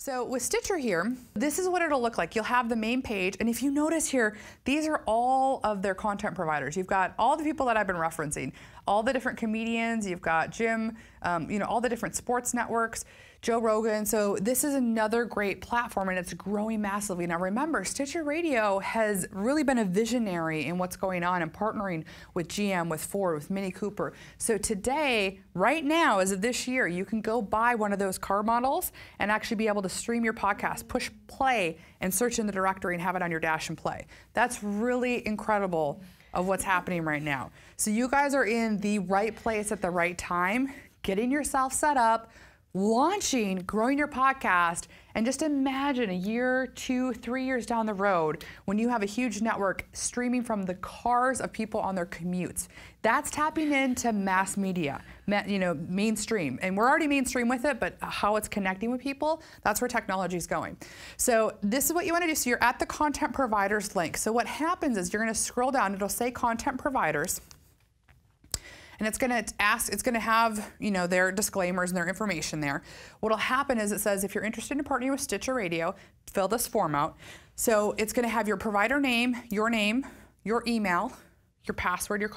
So with Stitcher here, this is what it'll look like. You'll have the main page, and if you notice here, these are all of their content providers. You've got all the people that I've been referencing, all the different comedians, you've got Jim um, you know, all the different sports networks, Joe Rogan. So this is another great platform and it's growing massively. Now remember, Stitcher Radio has really been a visionary in what's going on and partnering with GM, with Ford, with Mini Cooper. So today, right now, as of this year, you can go buy one of those car models and actually be able to stream your podcast, push play and search in the directory and have it on your dash and play. That's really incredible of what's happening right now. So you guys are in the right place at the right time getting yourself set up, launching, growing your podcast, and just imagine a year, two, three years down the road when you have a huge network streaming from the cars of people on their commutes. That's tapping into mass media, you know, mainstream. And we're already mainstream with it, but how it's connecting with people, that's where technology is going. So this is what you want to do. So you're at the content providers link. So what happens is you're going to scroll down. It'll say content providers and it's going to ask, it's going to have, you know, their disclaimers and their information there. What'll happen is it says, if you're interested in partnering with Stitcher Radio, fill this form out. So it's going to have your provider name, your name, your email, your password, you're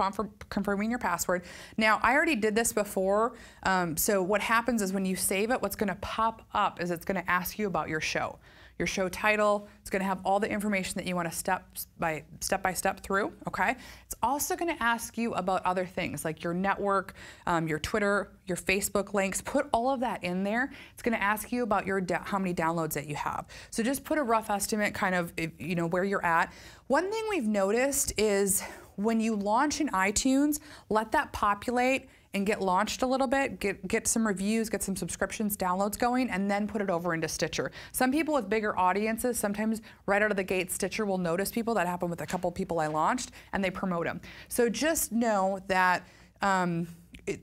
confirming your password. Now, I already did this before, um, so what happens is when you save it, what's gonna pop up is it's gonna ask you about your show. Your show title, it's gonna have all the information that you wanna step by, step by step through, okay? It's also gonna ask you about other things like your network, um, your Twitter, your Facebook links, put all of that in there. It's gonna ask you about your how many downloads that you have. So just put a rough estimate kind of, you know, where you're at. One thing we've noticed is when you launch in iTunes, let that populate and get launched a little bit, get, get some reviews, get some subscriptions, downloads going, and then put it over into Stitcher. Some people with bigger audiences, sometimes right out of the gate, Stitcher will notice people. That happened with a couple people I launched, and they promote them. So just know that um, it,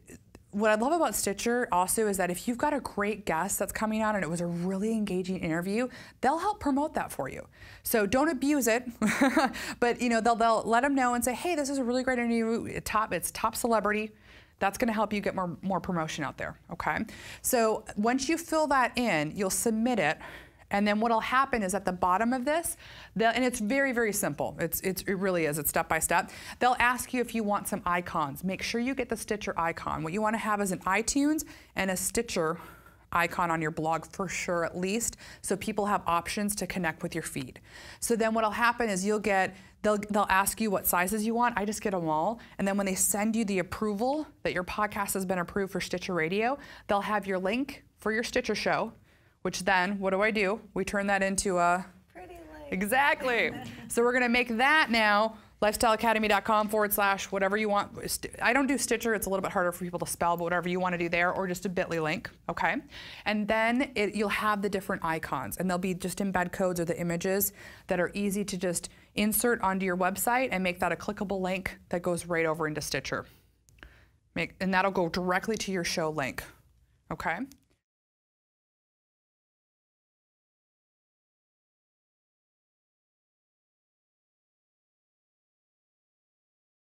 what I love about Stitcher also is that if you've got a great guest that's coming on and it was a really engaging interview, they'll help promote that for you. So don't abuse it, but you know they'll, they'll let them know and say, hey, this is a really great interview. Top, it's top celebrity. That's gonna help you get more, more promotion out there, okay? So once you fill that in, you'll submit it and then what'll happen is at the bottom of this, and it's very, very simple. It's, it's, it really is, it's step by step. They'll ask you if you want some icons. Make sure you get the Stitcher icon. What you wanna have is an iTunes and a Stitcher icon on your blog for sure at least so people have options to connect with your feed. So then what'll happen is you'll get they'll they'll ask you what sizes you want. I just get them all and then when they send you the approval that your podcast has been approved for Stitcher Radio, they'll have your link for your Stitcher show which then, what do I do? We turn that into a... Pretty light. Exactly. so we're going to make that now lifestyleacademy.com forward slash whatever you want. I don't do Stitcher, it's a little bit harder for people to spell, but whatever you want to do there, or just a bit.ly link, okay? And then it, you'll have the different icons, and they'll be just embed codes or the images that are easy to just insert onto your website and make that a clickable link that goes right over into Stitcher. Make, and that'll go directly to your show link, okay?